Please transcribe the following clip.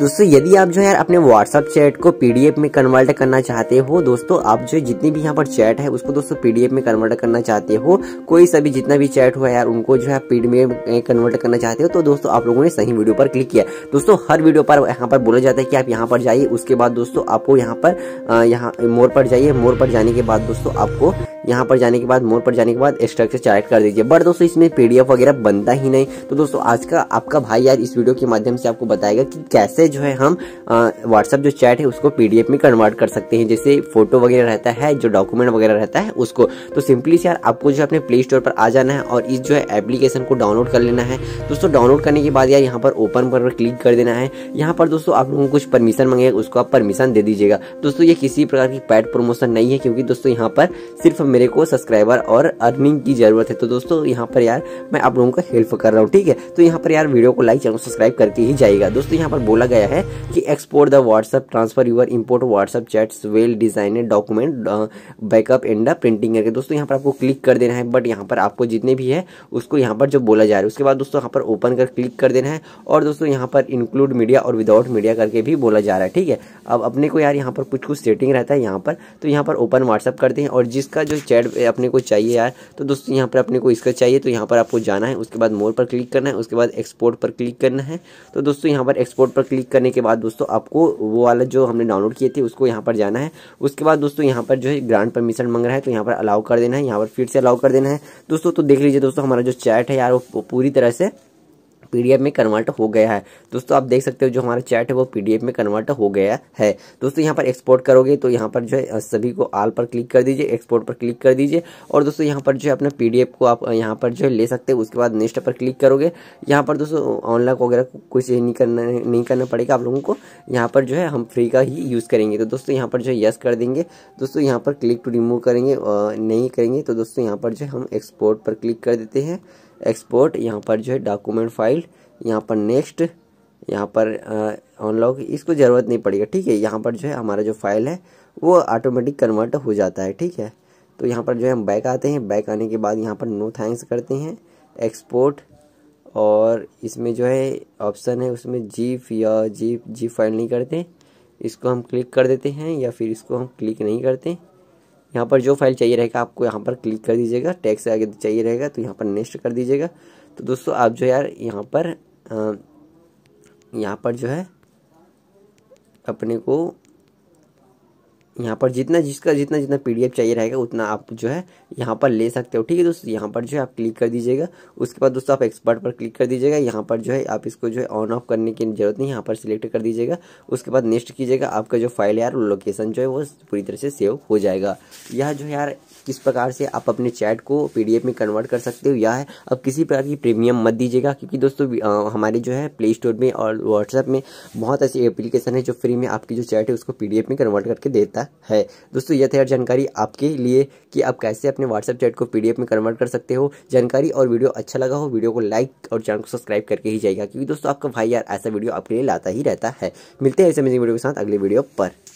दोस्तों यदि आप जो है अपने व्हाट्सअप चैट को पीडीएफ में कन्वर्ट करना चाहते हो दोस्तों आप जो जितनी भी यहाँ पर चैट है उसको दोस्तों पीडीएफ में कन्वर्ट करना चाहते हो कोई सा भी जितना भी चैट हुआ यार उनको जो है पीडीएफ में कन्वर्ट करना चाहते हो तो दोस्तों आप लोगों ने सही वीडियो पर क्लिक किया दोस्तों हर वीडियो पर यहाँ पर बोला जाता है कि आप यहाँ पर जाइए उसके बाद दोस्तों आपको यहाँ पर यहाँ मोर पर जाइए मोर पर जाने के बाद दोस्तों आपको यहाँ पर जाने के बाद मोर पर जाने के बाद स्ट्रक्चर चार्ट कर दीजिए बट दोस्तों इसमें पीडीएफ वगैरह बनता ही नहीं तो दोस्तों आज का आपका भाई यार इस वीडियो के माध्यम से आपको बताएगा कि कैसे जो है हम व्हाट्सअप जो चैट है उसको पीडीएफ में कन्वर्ट कर सकते हैं जैसे फोटो वगैरह रहता है जो डॉक्यूमेंट वगैरह रहता है उसको तो सिंपली से यार आपको जो अपने प्ले स्टोर पर आ जाना है और इस जो है एप्लीकेशन को डाउनलोड कर लेना है दोस्तों डाउनलोड करने के बाद यार यहाँ पर ओपन पर क्लिक कर देना है यहाँ पर दोस्तों आप लोगों को कुछ परमिशन मांगेगा उसको आप परमिशन दे दीजिएगा दोस्तों ये किसी प्रकार की पैड प्रमोशन नहीं है क्योंकि दोस्तों यहाँ पर सिर्फ मेरे को सब्सक्राइबर और अर्निंग की जरूरत है तो दोस्तों यहाँ पर यार मैं आप लोगों का हेल्प कर रहा हूँ ठीक है तो यहाँ पर यार वीडियो को लाइक चैनल सब्सक्राइब करके ही जाएगा दोस्तों यहाँ पर बोला गया है कि export the WhatsApp transfer your import WhatsApp chats well design document backup and the printing करके दोस्तों यहाँ पर आपको क्लिक कर देना है बट यहाँ पर आपको जितने भी है उसको यहाँ पर जो बोला जा रहा है उसके बाद दोस्तों यहाँ पर ओपन कर क्लिक कर देना है और दोस्तों यहाँ पर इंक्लूड मीडिया और विदाउट मीडिया करके भी बोला जा रहा है ठीक है अब अपने को यार यहाँ पर कुछ कुछ सेटिंग रहता है यहाँ पर तो यहाँ पर ओपन व्हाट्सअप करते हैं और जिसका जो चैट अपने को चाहिए यार तो दोस्तों यहाँ पर अपने को इसका चाहिए तो यहाँ पर आपको जाना है उसके बाद मोर पर क्लिक करना है उसके बाद एक्सपोर्ट पर क्लिक करना है तो दोस्तों यहाँ पर एक्सपोर्ट पर क्लिक क्लिक करने के बाद दोस्तों आपको वो वाला जो हमने डाउनलोड किए थे उसको यहाँ पर जाना है उसके बाद दोस्तों यहाँ पर जो है ग्रांड परमिशन मंग रहा है तो यहाँ पर अलाउ कर देना है यहाँ पर फिर से अलाउ कर देना है दोस्तों तो देख लीजिए दोस्तों हमारा जो चैट है यार वो पूरी तरह से पीडीएफ में कन्वर्ट हो गया है दोस्तों आप देख सकते हो जो हमारा चैट है वो पीडीएफ में कन्वर्ट हो गया है दोस्तों यहाँ पर एक्सपोर्ट करोगे तो यहाँ पर जो है सभी को आल पर क्लिक कर दीजिए एक्सपोर्ट पर क्लिक कर दीजिए और दोस्तों यहाँ पर जो है अपना पीडीएफ को आप यहाँ पर जो है ले सकते हो उसके बाद नेक्स्ट पर क्लिक करोगे यहाँ पर दोस्तों ऑनलाइन वगैरह कुछ नहीं करना नहीं करना पड़ेगा आप लोगों को यहाँ पर जो है हम फ्री का ही यूज़ करेंगे तो दोस्तों यहाँ पर जो है यस कर देंगे दोस्तों यहाँ पर क्लिक टू रिमूव करेंगे नहीं करेंगे तो दोस्तों यहाँ पर जो है हम एक्सपोर्ट पर क्लिक कर देते हैं एक्सपोर्ट यहाँ पर जो है डॉक्यूमेंट फाइल यहाँ पर नेक्स्ट यहाँ पर ऑनलॉग इसको ज़रूरत नहीं पड़ेगा ठीक है यहाँ पर जो है हमारा जो फाइल है वो ऑटोमेटिक कन्वर्ट हो जाता है ठीक है तो यहाँ पर जो है हम बैक आते हैं बैक आने के बाद यहाँ पर नो थैंक्स करते हैं एक्सपोर्ट और इसमें जो है ऑप्शन है उसमें जीप या जीप जीप फाइल नहीं करते इसको हम क्लिक कर देते हैं या फिर इसको हम क्लिक नहीं करते यहाँ पर जो फाइल चाहिए रहेगा आपको यहाँ पर क्लिक कर दीजिएगा टैक्स आगे चाहिए रहेगा तो यहाँ पर नेक्स्ट कर दीजिएगा तो दोस्तों आप जो यार यहाँ पर यहाँ पर जो है अपने को यहाँ पर जितना जिसका जितना जितना पीडीएफ चाहिए रहेगा उतना आप जो है यहाँ पर ले सकते हो ठीक है दोस्तों यहाँ पर जो है आप क्लिक कर दीजिएगा उसके बाद दोस्तों आप एक्सपर्ट पर क्लिक कर दीजिएगा यहाँ पर जो है आप इसको जो है ऑन ऑफ करने की जरूरत नहीं यहाँ पर सिलेक्ट कर दीजिएगा उसके बाद नेक्स्ट कीजिएगा आपका जो फाइल है यार लोकेशन जो है वो पूरी तरह से सेव हो जाएगा यह जो यार किस प्रकार से आप अपने चैट को पीडीएफ में कन्वर्ट कर सकते हो या है अब किसी प्रकार की प्रीमियम मत दीजिएगा क्योंकि दोस्तों हमारे जो है प्ले स्टोर में और व्हाट्सएप में बहुत ऐसी एप्लीकेशन है जो फ्री में आपकी जो चैट है उसको पी में कन्वर्ट करके देता है दोस्तों यह था जानकारी आपके लिए कि आप कैसे अपने व्हाट्सएप चैट को पी में कन्वर्ट कर सकते हो जानकारी और वीडियो अच्छा लगा हो वीडियो को लाइक और चैनल को सब्सक्राइब करके ही जाएगा क्योंकि दोस्तों आपका भाई यार ऐसा वीडियो आपके लिए लाता ही रहता है मिलते हैं ऐसे अमेजिंग वीडियो के साथ अगले वीडियो पर